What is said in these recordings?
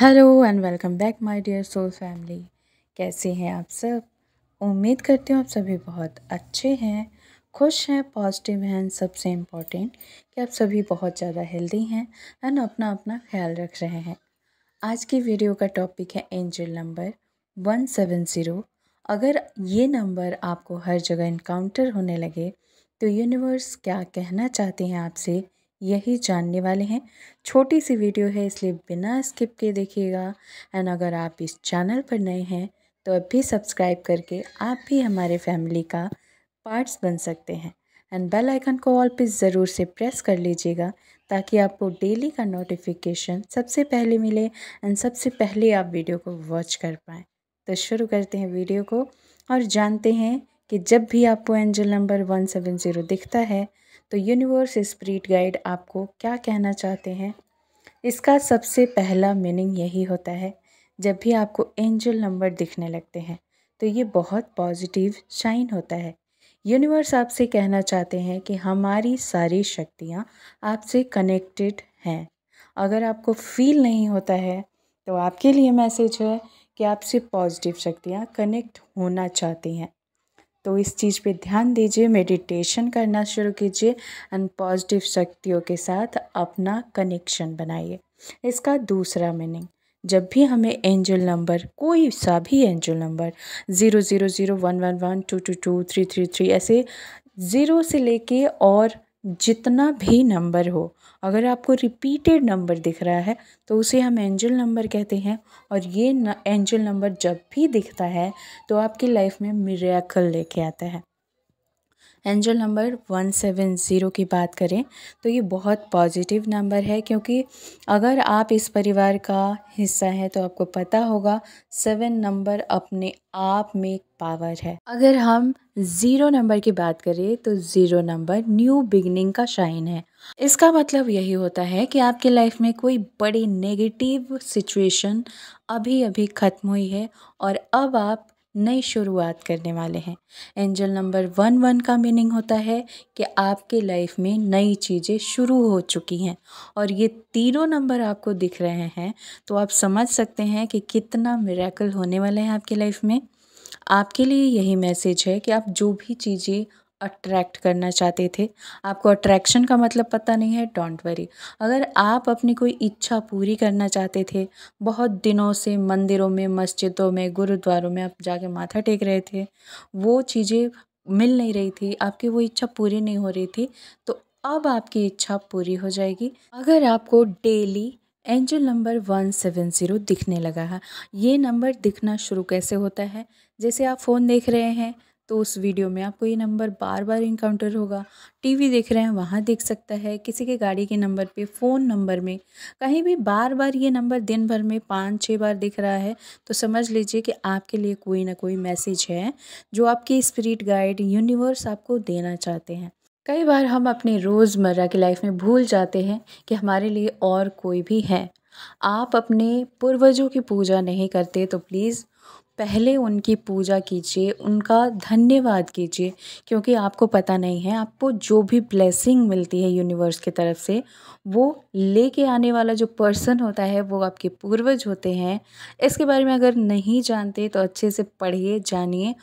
hello and welcome back my dear soul family कैसे हैं आप सब उम्मीद करती हूँ आप सभी बहुत अच्छे हैं खुश हैं पॉजिटिव हैं सबसे इम्पॉर्टेंट कि आप सभी बहुत ज़्यादा हेल्दी हैं एंड अपना अपना ख्याल रख रहे हैं आज की वीडियो का टॉपिक है angel number one seven zero अगर ये नंबर आपको हर जगह इनकाउंटर होने लगे तो यूनिवर्स क्या कहना चाहते हैं आपसे यही जानने वाले हैं छोटी सी वीडियो है इसलिए बिना स्किप के देखिएगा एंड अगर आप इस चैनल पर नए हैं तो अभी सब्सक्राइब करके आप भी हमारे फैमिली का पार्ट्स बन सकते हैं एंड बेल आइकन को ऑल पे ज़रूर से प्रेस कर लीजिएगा ताकि आपको डेली का नोटिफिकेशन सबसे पहले मिले एंड सबसे पहले आप वीडियो को वॉच कर पाएँ तो शुरू करते हैं वीडियो को और जानते हैं कि जब भी आपको angel number one seven zero दिखता है तो यूनिवर्स स्पिरिट गाइड आपको क्या कहना चाहते हैं इसका सबसे पहला मीनिंग यही होता है जब भी आपको एंजल नंबर दिखने लगते हैं तो ये बहुत पॉजिटिव शाइन होता है यूनिवर्स आपसे कहना चाहते हैं कि हमारी सारी शक्तियाँ आपसे कनेक्टेड हैं अगर आपको फील नहीं होता है तो आपके लिए मैसेज है कि आपसे पॉजिटिव शक्तियाँ कनेक्ट होना चाहती हैं तो इस चीज़ पे ध्यान दीजिए मेडिटेशन करना शुरू कीजिए एंड पॉजिटिव शक्तियों के साथ अपना कनेक्शन बनाइए इसका दूसरा मीनिंग जब भी हमें एंजल नंबर कोई सा भी angel number zero zero zero one one one two two two three three three ऐसे ज़ीरो से लेके और जितना भी नंबर हो अगर आपको रिपीटेड नंबर दिख रहा है तो उसे हम एंजल नंबर कहते हैं और ये न, एंजल नंबर जब भी दिखता है तो आपकी लाइफ में मिरेकल लेके आता है angel number one seven zero की बात करें तो ये बहुत पॉजिटिव नंबर है क्योंकि अगर आप इस परिवार का हिस्सा हैं तो आपको पता होगा सेवन नंबर अपने आप में पावर है अगर हम ज़ीरो नंबर की बात करें तो ज़ीरो नंबर न्यू बिगनिंग का शाइन है इसका मतलब यही होता है कि आपकी लाइफ में कोई बड़ी नेगेटिव सिचुएशन अभी अभी ख़त्म हुई है और अब आप नई शुरुआत करने वाले हैं एंजल नंबर वन वन का मीनिंग होता है कि आपके लाइफ में नई चीज़ें शुरू हो चुकी हैं और ये तीनों नंबर आपको दिख रहे हैं तो आप समझ सकते हैं कि कितना मेरेकल होने वाला है आपके लाइफ में आपके लिए यही मैसेज है कि आप जो भी चीज़ें अट्रैक्ट करना चाहते थे आपको अट्रैक्शन का मतलब पता नहीं है डोंट वरी अगर आप अपनी कोई इच्छा पूरी करना चाहते थे बहुत दिनों से मंदिरों में मस्जिदों में गुरुद्वारों में आप जाके माथा टेक रहे थे वो चीज़ें मिल नहीं रही थी आपकी वो इच्छा पूरी नहीं हो रही थी तो अब आपकी इच्छा पूरी हो जाएगी अगर आपको daily angel number one seven zero दिखने लगा है ये नंबर दिखना शुरू कैसे होता है जैसे आप फ़ोन देख रहे हैं तो उस वीडियो में आपको ये नंबर बार बार इनकाउंटर होगा टीवी देख रहे हैं वहाँ देख सकता है किसी के गाड़ी के नंबर पे फ़ोन नंबर में कहीं भी बार बार ये नंबर दिन भर में पाँच छः बार दिख रहा है तो समझ लीजिए कि आपके लिए कोई ना कोई मैसेज है जो आपकी स्पिरिट गाइड यूनिवर्स आपको देना चाहते हैं कई बार हम अपने रोज़मर्रा की लाइफ में भूल जाते हैं कि हमारे लिए और कोई भी है आप अपने पूर्वजों की पूजा नहीं करते तो प्लीज़ पहले उनकी पूजा कीजिए उनका धन्यवाद कीजिए क्योंकि आपको पता नहीं है आपको जो भी ब्लेसिंग मिलती है यूनिवर्स की तरफ से वो लेके आने वाला जो पर्सन होता है वो आपके पूर्वज होते हैं इसके बारे में अगर नहीं जानते तो अच्छे से पढ़िए जानिए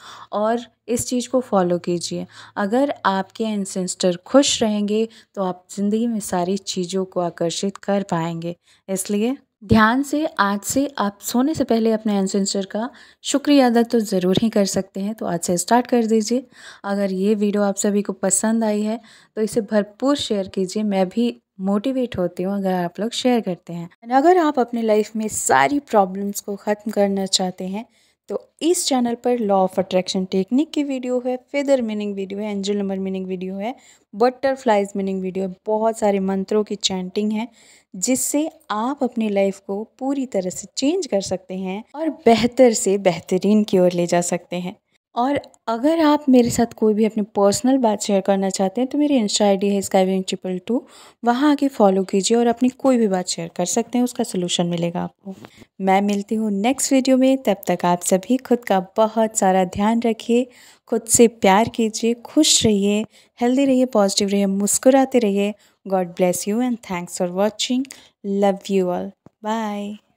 और इस चीज़ को फॉलो कीजिए अगर आपके एनसेंस्टर खुश रहेंगे तो आप ज़िंदगी में सारी चीज़ों को आकर्षित कर पाएंगे इसलिए ध्यान से आज से आप सोने से पहले अपने एनसेंसर का शुक्रिया अदा तो ज़रूर ही कर सकते हैं तो आज से स्टार्ट कर दीजिए अगर ये वीडियो आप सभी को पसंद आई है तो इसे भरपूर शेयर कीजिए मैं भी मोटिवेट होती हूँ अगर आप लोग शेयर करते हैं अगर आप अपने लाइफ में सारी प्रॉब्लम्स को ख़त्म करना चाहते हैं तो इस चैनल पर लॉ ऑफ अट्रैक्शन टेक्निक की वीडियो है फेदर मीनिंग वीडियो है एंजल नंबर मीनिंग वीडियो है बटरफ्लाइज मीनिंग वीडियो है बहुत सारे मंत्रों की चैंटिंग है जिससे आप अपनी लाइफ को पूरी तरह से चेंज कर सकते हैं और बेहतर से बेहतरीन की ओर ले जा सकते हैं और अगर आप मेरे साथ कोई भी अपनी पर्सनल बात शेयर करना चाहते हैं तो मेरी इंस्टा आई डी है स्काई विंग ट्रिपल टू वहाँ आके फॉलो कीजिए और अपनी कोई भी बात शेयर कर सकते हैं उसका सलूशन मिलेगा आपको मैं मिलती हूँ नेक्स्ट वीडियो में तब तक आप सभी खुद का बहुत सारा ध्यान रखिए खुद से प्यार कीजिए खुश रहिए हेल्दी रहिए पॉजिटिव रहिए मुस्कुराते रहिए God bless you and thanks for watching love you all bye